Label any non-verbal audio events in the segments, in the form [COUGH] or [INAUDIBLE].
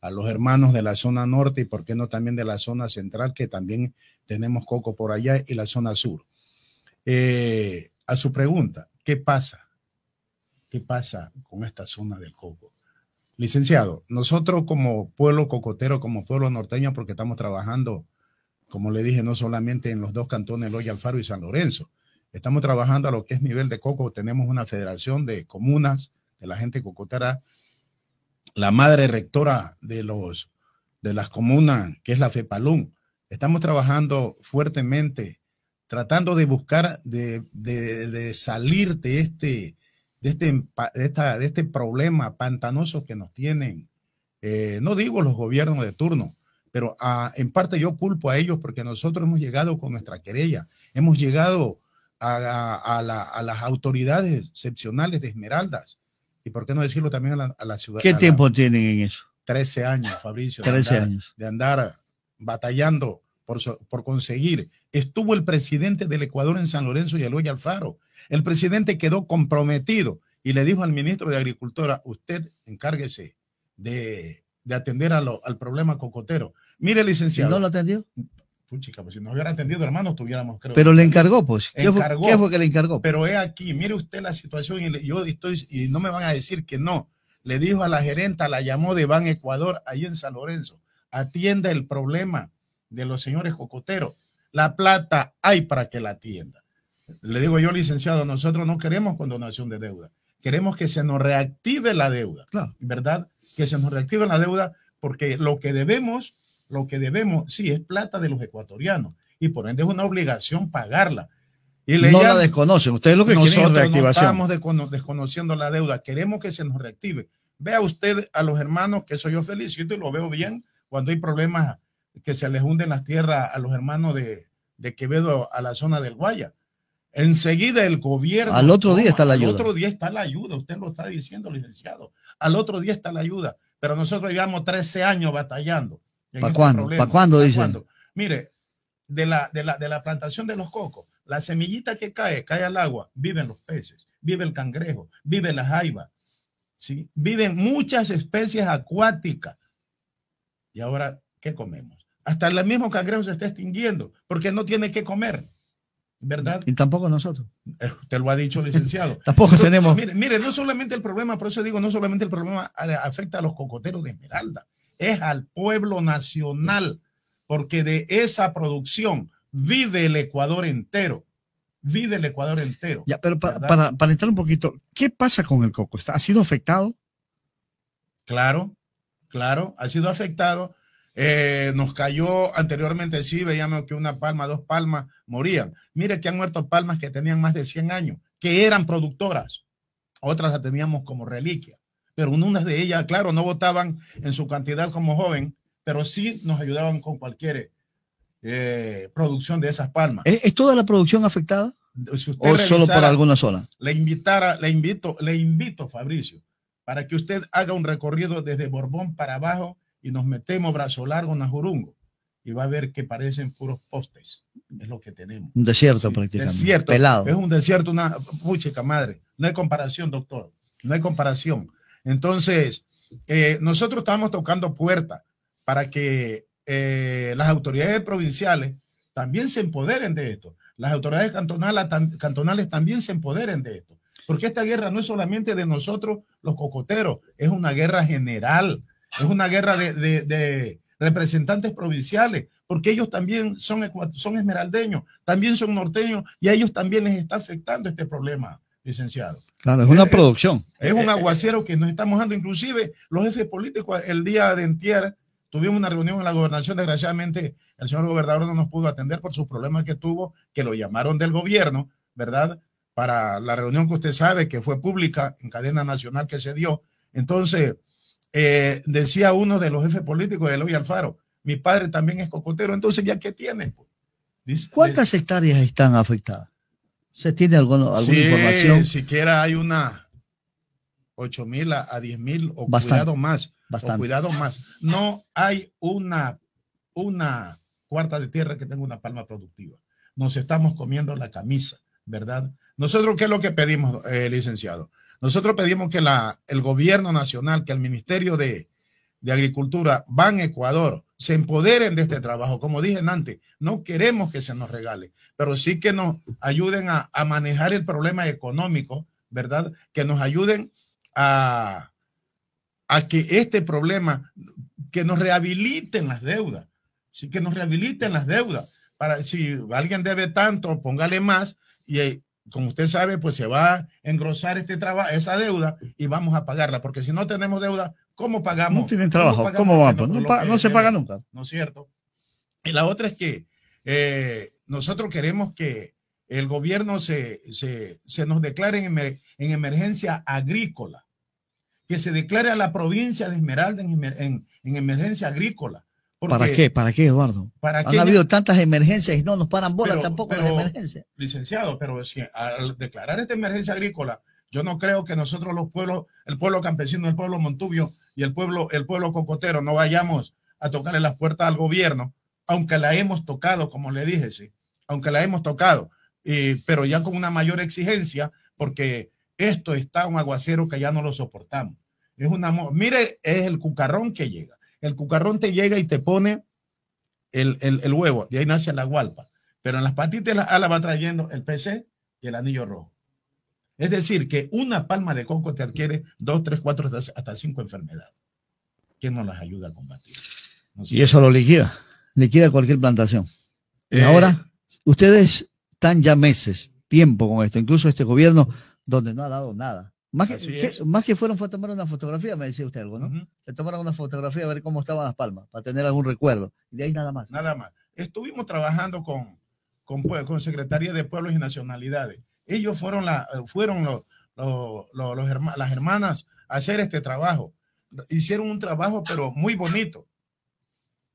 a los hermanos de la zona norte y por qué no también de la zona central, que también tenemos coco por allá y la zona sur. Eh, a su pregunta, ¿qué pasa? ¿Qué pasa con esta zona del coco? Licenciado, nosotros como pueblo cocotero, como pueblo norteño, porque estamos trabajando, como le dije, no solamente en los dos cantones, Loya Alfaro y San Lorenzo, estamos trabajando a lo que es nivel de coco, tenemos una federación de comunas, de la gente cocotera la madre rectora de, los, de las comunas, que es la FEPALUM. Estamos trabajando fuertemente, tratando de buscar, de, salir de este, de este, de, este problema pantanoso que nos tienen, eh, no digo los gobiernos de turno, pero ah, en parte yo culpo a ellos porque nosotros hemos llegado con nuestra querella, hemos llegado a, a las autoridades excepcionales de Esmeraldas y por qué no decirlo también a la, ciudad. ¿Qué tiempo tienen en eso? Trece años, Fabricio. Trece años. De andar batallando por, por, conseguir. Estuvo el presidente del Ecuador en San Lorenzo y Eloy Alfaro. El presidente quedó comprometido y le dijo al ministro de Agricultura, usted encárguese de, atender al problema cocotero. Mire, licenciado. ¿No lo atendió? Puchica, pues si nos hubiera atendido, hermano, tuviéramos, creo. Pero le encargó, pues. ¿Qué, fue, que le encargó? Pero es aquí, mire usted la situación y yo estoy, y no me van a decir que no. Le dijo a la gerenta, la llamó de Ban Ecuador, ahí en San Lorenzo. Atienda el problema de los señores cocoteros. La plata hay para que la atienda. Le digo yo, licenciado, nosotros no queremos condonación de deuda. Queremos que se nos reactive la deuda. Claro. ¿Verdad? Que se nos reactive la deuda porque lo que debemos lo que debemos, sí, es plata de los ecuatorianos y por ende es una obligación pagarla. Y no la desconocen, ustedes lo que quieren es reactivación. estamos desconociendo la deuda, queremos que se nos reactive. Vea usted a los hermanos, que soy yo felicito y lo veo bien cuando hay problemas que se les hunden las tierras a los hermanos de, de Quevedo a la zona del Guaya. Enseguida el gobierno. Al otro día está la ayuda. Al otro día está la ayuda, usted lo está diciendo, licenciado. Al otro día está la ayuda, pero nosotros llevamos 13 años batallando. ¿Para cuándo? ¿Para cuándo, Mire, de la, de, la, plantación de los cocos, la semillita que cae, cae al agua, viven los peces, vive el cangrejo, vive la jaiba, ¿sí? viven muchas especies acuáticas. Y ahora, ¿qué comemos? Hasta el mismo cangrejo se está extinguiendo porque no tiene que comer. ¿Verdad? Y tampoco nosotros. Eh, te lo ha dicho, licenciado. [LAUGHS] tampoco tenemos. Mire, mire, no solamente el problema, por eso digo, no solamente el problema eh, afecta a los cocoteros de Esmeralda, es al pueblo nacional, porque de esa producción vive el Ecuador entero. Vive el Ecuador entero. Ya, pero para, para, entrar un poquito, ¿qué pasa con el coco? ¿Ha sido afectado? Claro, claro, ha sido afectado. Eh, nos cayó anteriormente, sí, veíamos que una palma, dos palmas morían. Mire que han muerto palmas que tenían más de 100 años, que eran productoras. Otras las teníamos como reliquia pero unas de ellas, claro, no votaban en su cantidad como joven, pero sí nos ayudaban con cualquier eh, producción de esas palmas. ¿Es, toda la producción afectada? ¿O solo por alguna zona? Le, invitará, le, invito, le invito, Fabricio, para que usted haga un recorrido desde Borbón para abajo y nos metemos brazo largo en Ajurungo y va a ver que parecen puros postes. Es lo que tenemos. Un desierto prácticamente. Desierto. Pelado. Es un desierto, una puchica madre. No hay comparación, doctor. No hay comparación. Entonces, eh, nosotros estamos tocando puertas para que eh, las autoridades provinciales también se empoderen de esto, las autoridades cantonales, también se empoderen de esto, porque esta guerra no es solamente de nosotros los cocoteros, es una guerra general, es una guerra de, representantes provinciales, porque ellos también son, son esmeraldeños, también son norteños y a ellos también les está afectando este problema licenciado. Claro, es una eh, producción. Es un aguacero que nos está mojando. Inclusive los jefes políticos el día de entier, tuvimos una reunión en la gobernación. Desgraciadamente el señor gobernador no nos pudo atender por sus problemas que tuvo, que lo llamaron del gobierno, ¿verdad? Para la reunión que usted sabe que fue pública en cadena nacional que se dio. Entonces, eh, decía uno de los jefes políticos, Eloy Alfaro, mi padre también es cocotero, entonces ya qué tiene. ¿Cuántas hectáreas están afectadas? ¿Se tiene alguna, información? siquiera hay una 8 mil a, 10.000 mil o cuidado más. O cuidado más. No hay una, una cuarta de tierra que tenga una palma productiva. Nos estamos comiendo la camisa, ¿verdad? Nosotros, ¿qué es lo que pedimos, eh, licenciado? Nosotros pedimos que la, el gobierno nacional, que el Ministerio de, Agricultura, va a Ecuador, se empoderen de este trabajo. Como dije antes, no queremos que se nos regale, pero sí que nos ayuden a, manejar el problema económico, ¿verdad? Que nos ayuden a, a que este problema, que nos rehabiliten las deudas, sí que nos rehabiliten las deudas. Para, si alguien debe tanto, póngale más y eh, como usted sabe, pues se va a engrosar este trabajo, esa deuda y vamos a pagarla, porque si no tenemos deuda, ¿Cómo pagamos? Pues no tienen trabajo. ¿Cómo, vamos? No, se paga nunca. ¿No es cierto? Y la otra es que eh, nosotros queremos que el gobierno se, nos declare en, emergencia agrícola, que se declare a la provincia de Esmeralda en, emergencia agrícola. ¿Para qué? ¿Para qué, Eduardo? ¿para Han habido tantas emergencias y no nos paran bolas tampoco las emergencias. Licenciado, pero al declarar esta emergencia agrícola, yo no creo que nosotros los pueblos, el pueblo campesino, el pueblo montubio, y el pueblo, el pueblo cocotero no vayamos a tocarle las puertas al gobierno, aunque la hemos tocado, como le dije, sí, aunque la hemos tocado, pero ya con una mayor exigencia, porque esto está un aguacero que ya no lo soportamos. Es mire, es el cucarrón que llega. El cucarrón te llega y te pone el, huevo, y ahí nace la gualpa, pero en las patitas la ala va trayendo el PC y el anillo rojo. Es decir, que una palma de coco te adquiere dos, tres, cuatro, hasta cinco enfermedades. ¿Quién no las ayuda a combatir? Y eso lo liquida, liquida cualquier plantación. Eh, ahora, ustedes están ya meses, tiempo con esto, incluso este gobierno donde no ha dado nada. Más que, más que fueron fue a tomar una fotografía, me decía usted algo, ¿no? Se tomaron una fotografía a ver cómo estaban las palmas, para tener algún recuerdo. Y de ahí nada más. Nada más. Estuvimos trabajando con, con, pues, con Secretaría de Pueblos y Nacionalidades ellos fueron, la, eh, fueron los, los, las hermanas a hacer este trabajo. Hicieron un trabajo, pero muy bonito.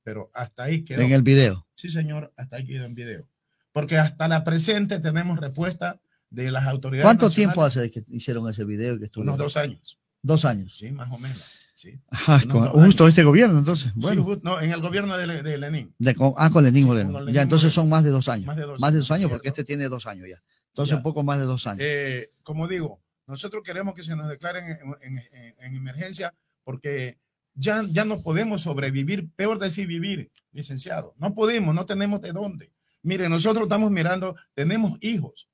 Pero hasta ahí quedó. En el video. Sí, señor, hasta ahí quedó en video. Porque hasta la presente tenemos respuesta de las autoridades. ¿Cuánto tiempo hace que hicieron ese video? Que Unos dos años. Dos años. Sí, más o menos. Sí. Ah, justo este gobierno, entonces. Bueno. no, en el gobierno de, de Lenín. De, ah, con Lenín, ya, entonces son más de dos años. Más de dos, años, porque este tiene dos años ya. Entonces, un poco más de dos años. Eh, como digo, nosotros queremos que se nos declaren en, emergencia porque ya, ya no podemos sobrevivir, peor decir vivir, licenciado. No podemos, no tenemos de dónde. Mire, nosotros estamos mirando, tenemos hijos,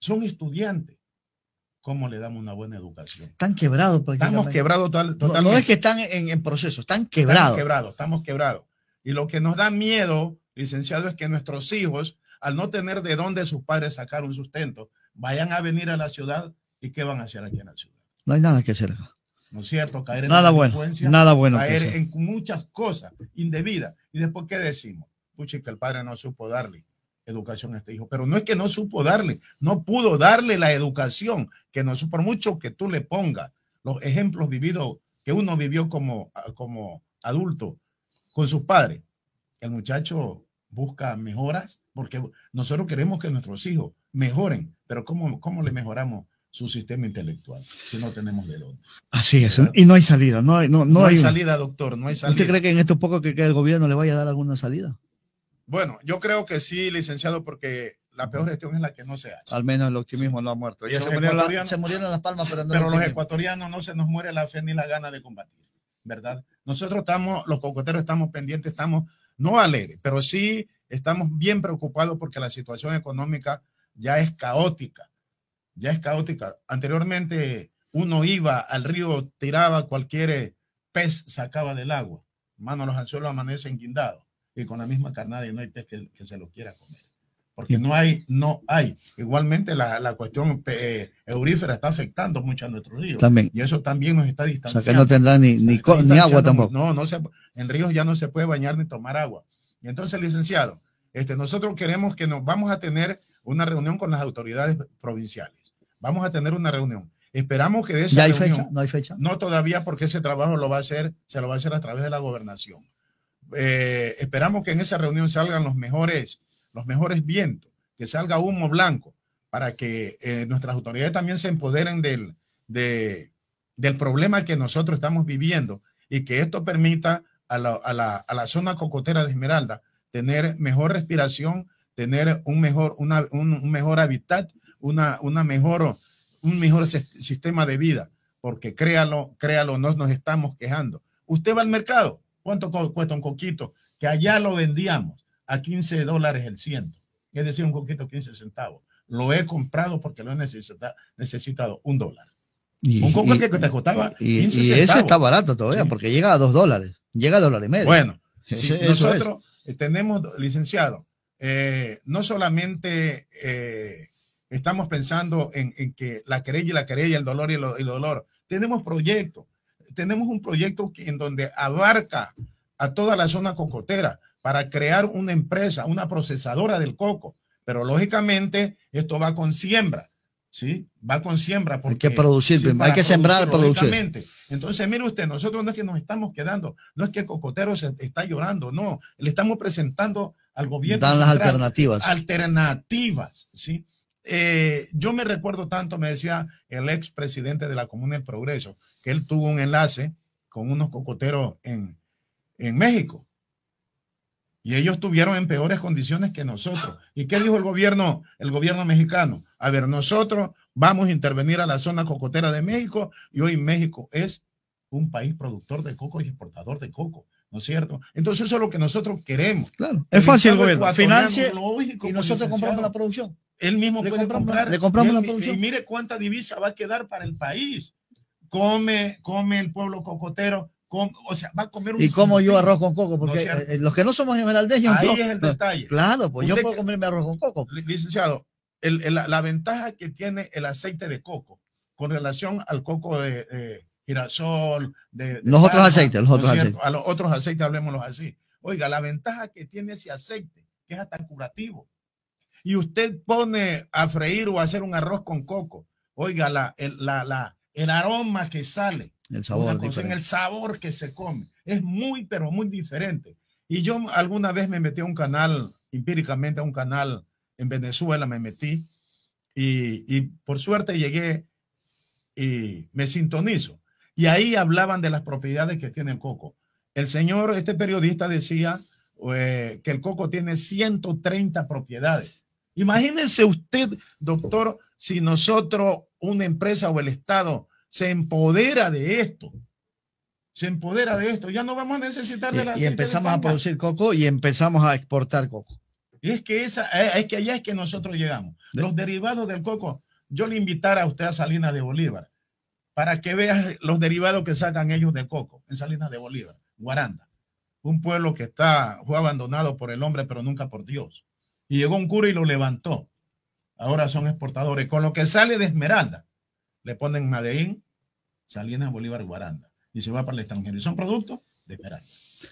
son estudiantes. ¿Cómo le damos una buena educación? Están quebrados. Estamos quebrados totalmente. No, es que están en, proceso, están quebrados. quebrados, estamos quebrados. Y lo que nos da miedo, licenciado, es que nuestros hijos al no tener de dónde sus padres sacar un sustento, vayan a venir a la ciudad y qué van a hacer aquí en la ciudad. No hay nada que hacer ¿No es cierto? Caer en nada bueno, nada bueno. Caer en muchas cosas indebidas. Y después, ¿qué decimos? Puchi, que el padre no supo darle educación a este hijo. Pero no es que no supo darle, no pudo darle la educación que no por mucho que tú le pongas los ejemplos vividos que uno vivió como, como adulto con sus padres. El muchacho busca mejoras, porque nosotros queremos que nuestros hijos mejoren, pero ¿cómo, cómo le mejoramos? su sistema intelectual, si no tenemos de Así es, y no hay salida, no hay, no, no, hay, salida, doctor, no hay salida. ¿Usted cree que en estos pocos que queda el gobierno le vaya a dar alguna salida? Bueno, yo creo que sí, licenciado, porque la peor gestión es la que no se hace. Al menos el optimismo no ha muerto. se, murieron las palmas, pero Pero los, ecuatorianos no se nos muere la fe ni la gana de combatir, ¿verdad? Nosotros estamos, los cocoteros estamos pendientes, estamos no alegre, pero sí estamos bien preocupados porque la situación económica ya es caótica, ya es caótica. Anteriormente uno iba al río, tiraba cualquier pez, sacaba del agua. Manos los anzuelos amanecen guindados y con la misma carnada y no hay pez que se lo quiera comer porque no hay, no hay. Igualmente la, cuestión eh, eurífera está afectando mucho a nuestros ríos. También. Y eso también nos está distanciando. O sea que no tendrá ni, ni, agua tampoco. No, no se, en ríos ya no se puede bañar ni tomar agua. entonces, licenciado, este, nosotros queremos que nos vamos a tener una reunión con las autoridades provinciales. Vamos a tener una reunión. Esperamos que de esa hay fecha? ¿No hay fecha? No todavía, porque ese trabajo lo va a hacer, se lo va a hacer a través de la gobernación. Eh, esperamos que en esa reunión salgan los mejores los mejores vientos, que salga humo blanco, para que eh, nuestras autoridades también se empoderen del, del problema que nosotros estamos viviendo y que esto permita a la, zona cocotera de Esmeralda tener mejor respiración, tener un mejor, una, un, mejor hábitat, una, una mejor, un mejor sistema de vida, porque créalo, créalo, no nos estamos quejando. Usted va al mercado, ¿cuánto cuesta un coquito? Que allá lo vendíamos a 15 dólares el ciento, es decir, un poquito 15 centavos. Lo he comprado porque lo he necesitado, un dólar. Y, un coquito que te costaba 15 y, y ese está barato todavía porque llega a 2 dólares, llega a dólar y medio. Bueno, [LAUGHS] nosotros eh, tenemos, licenciado, eh, no solamente eh, estamos pensando en, que la querella y la querella, el dolor y el, dolor, tenemos proyectos, tenemos un proyecto que, en donde abarca a toda la zona cocotera para crear una empresa, una procesadora del coco. Pero lógicamente esto va con siembra, ¿sí? Va con siembra. Porque, hay que producir, hay que sembrar, producir. Entonces, mire usted, nosotros no es que nos estamos quedando, no es que el cocotero se está llorando, no, le estamos presentando al gobierno. Dan las alternativas. Alternativas, ¿sí? Eh, yo me recuerdo tanto, me decía el ex presidente de la Comuna del Progreso, que él tuvo un enlace con unos cocoteros en, en México y ellos tuvieron en peores condiciones que nosotros. ¿Y qué dijo el gobierno, el gobierno mexicano? A ver, nosotros vamos a intervenir a la zona cocotera de México y hoy México es un país productor de coco y exportador de coco. ¿no es cierto? Entonces eso es lo que nosotros queremos. Claro, es fácil, gobierno. Financie y nosotros compramos la producción. Él mismo le puede compramos, comprar. Le compramos la producción. Y mire cuánta divisa va a quedar para el país. Come, come el pueblo cocotero o sea, va a comer un. ¿Y como yo arroz con coco? Porque eh, los que no somos esmeraldeños. Ahí es el detalle. Claro, pues yo puedo comerme arroz con coco. Licenciado, la, ventaja que tiene el aceite de coco con relación al coco de, girasol, de. los otros aceites, los otros aceites. A los otros aceites, hablemos así. Oiga, la ventaja que tiene ese aceite, que es hasta curativo. Y usted pone a freír o a hacer un arroz con coco. Oiga, la, la, el aroma que sale el sabor. en el sabor que se come. Es muy, pero muy diferente. Y yo alguna vez me metí a un canal, empíricamente a un canal en Venezuela, me metí y, por suerte llegué y me sintonizo. Y ahí hablaban de las propiedades que tiene el coco. El señor, este periodista decía eh, que el coco tiene 130 propiedades. Imagínense usted, doctor, si nosotros, una empresa o el Estado, se empodera de esto. Se empodera de esto. Ya no vamos a necesitar de la. Y, empezamos a producir coco y empezamos a exportar coco. Y es que, esa, eh, es que allá es que nosotros llegamos. Los derivados del coco, yo le invitaré a usted a Salinas de Bolívar para que vea los derivados que sacan ellos de coco en Salinas de Bolívar, Guaranda, un pueblo que está, fue abandonado por el hombre, pero nunca por Dios. Y llegó un cura y lo levantó. Ahora son exportadores. Con lo que sale de Esmeralda, le ponen Madeín, a Bolívar, Guaranda y se va para el extranjero. Y son productos de esmeralda,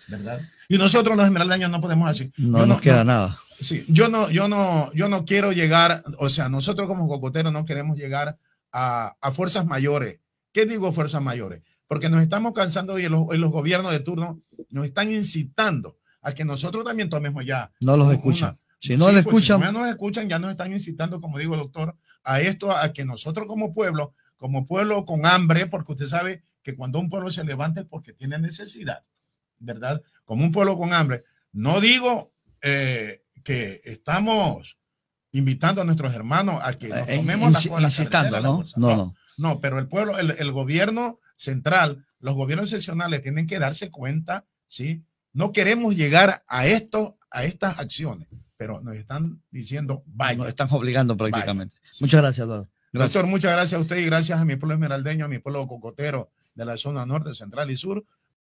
¿verdad? Y nosotros los esmeraldaños no podemos así. No, nos queda nada. Sí, yo no, yo no, yo no quiero llegar, o sea, nosotros como cocoteros no queremos llegar a, fuerzas mayores. ¿Qué digo fuerzas mayores? Porque nos estamos cansando y los, gobiernos de turno nos están incitando a que nosotros también tomemos ya. No los escuchan. si no pues, los escuchan. nos escuchan, ya nos están incitando, como digo, doctor, a esto, a que nosotros como pueblo como pueblo con hambre, porque usted sabe que cuando un pueblo se levanta es porque tiene necesidad, ¿verdad? Como un pueblo con hambre. No digo eh, que estamos invitando a nuestros hermanos a que nos eh, eh, tomemos las ¿no? ¿no? No, no. pero el pueblo, el, gobierno central, los gobiernos seccionales tienen que darse cuenta, ¿sí? No queremos llegar a esto, a estas acciones, pero nos están diciendo, vaya. Nos están obligando prácticamente. Muchas gracias, Eduardo. Doctor, muchas gracias a usted y gracias a mi pueblo esmeraldeño, a mi pueblo cocotero de la zona norte, central y sur,